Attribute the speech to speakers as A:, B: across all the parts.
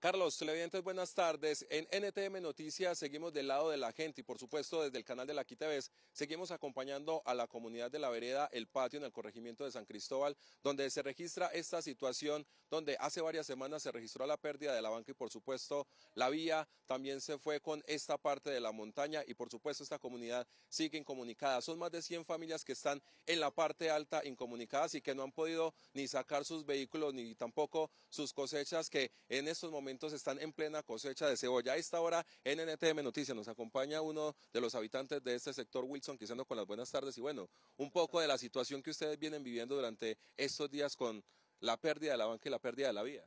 A: Carlos, televidentes, buenas tardes. En NTM Noticias seguimos del lado de la gente y por supuesto desde el canal de la Vez seguimos acompañando a la comunidad de la vereda El Patio en el corregimiento de San Cristóbal, donde se registra esta situación, donde hace varias semanas se registró la pérdida de la banca y por supuesto la vía también se fue con esta parte de la montaña y por supuesto esta comunidad sigue incomunicada. Son más de 100 familias que están en la parte alta incomunicadas y que no han podido ni sacar sus vehículos ni tampoco sus cosechas que en estos momentos entonces están en plena cosecha de cebolla. A esta hora Nntm Noticias nos acompaña uno de los habitantes de este sector, Wilson Quiseno, con las buenas tardes y bueno, un poco de la situación que ustedes vienen viviendo durante estos días con la pérdida de la banca y la pérdida de la vía.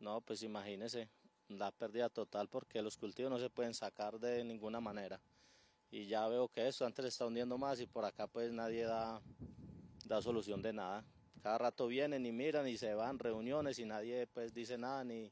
B: No, pues imagínese, la pérdida total porque los cultivos no se pueden sacar de ninguna manera. Y ya veo que eso antes le está hundiendo más y por acá pues nadie da, da solución de nada. Cada rato vienen y miran y se van reuniones y nadie pues dice nada ni,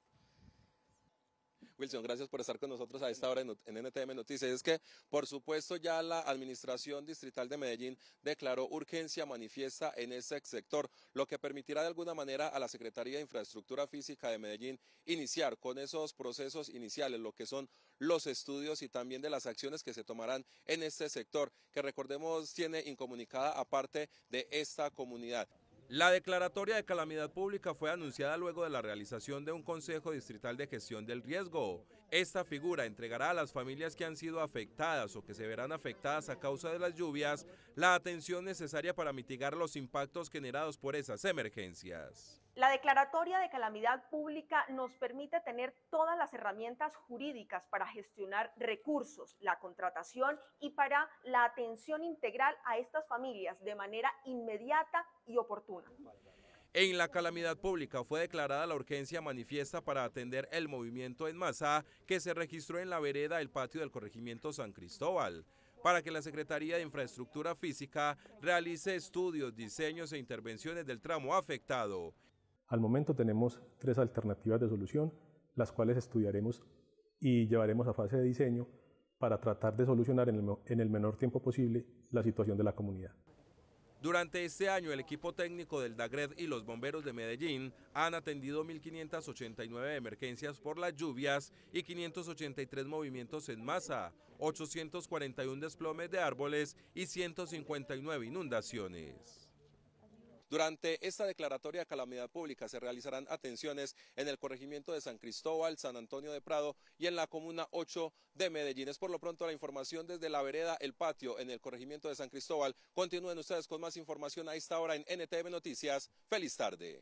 A: Wilson, gracias por estar con nosotros a esta hora en, NTM Noticias. Es que, por supuesto, ya la Administración Distrital de Medellín declaró urgencia manifiesta en este sector, lo que permitirá de alguna manera a la Secretaría de Infraestructura Física de Medellín iniciar con esos procesos iniciales, lo que son los estudios y también de las acciones que se tomarán en este sector, que recordemos tiene incomunicada aparte de esta comunidad. La declaratoria de calamidad pública fue anunciada luego de la realización de un Consejo Distrital de Gestión del Riesgo. Esta figura entregará a las familias que han sido afectadas o que se verán afectadas a causa de las lluvias la atención necesaria para mitigar los impactos generados por esas emergencias.
B: La declaratoria de calamidad pública nos permite tener todas las herramientas jurídicas para gestionar recursos, la contratación y para la atención integral a estas familias de manera inmediata y oportuna.
A: En la calamidad pública fue declarada la urgencia manifiesta para atender el movimiento en masa que se registró en la vereda del Patio del Corregimiento San Cristóbal para que la Secretaría de Infraestructura Física realice estudios, diseños e intervenciones del tramo afectado al momento tenemos tres alternativas de solución, las cuales estudiaremos y llevaremos a fase de diseño para tratar de solucionar en el, menor tiempo posible la situación de la comunidad. Durante este año, el equipo técnico del DAGRED y los bomberos de Medellín han atendido 1.589 emergencias por las lluvias y 583 movimientos en masa, 841 desplomes de árboles y 159 inundaciones. Durante esta declaratoria de calamidad pública se realizarán atenciones en el corregimiento de San Cristóbal, San Antonio de Prado y en la comuna 8 de Medellín. Es por lo pronto la información desde la vereda El Patio en el corregimiento de San Cristóbal. Continúen ustedes con más información a esta hora en NTV Noticias. Feliz tarde.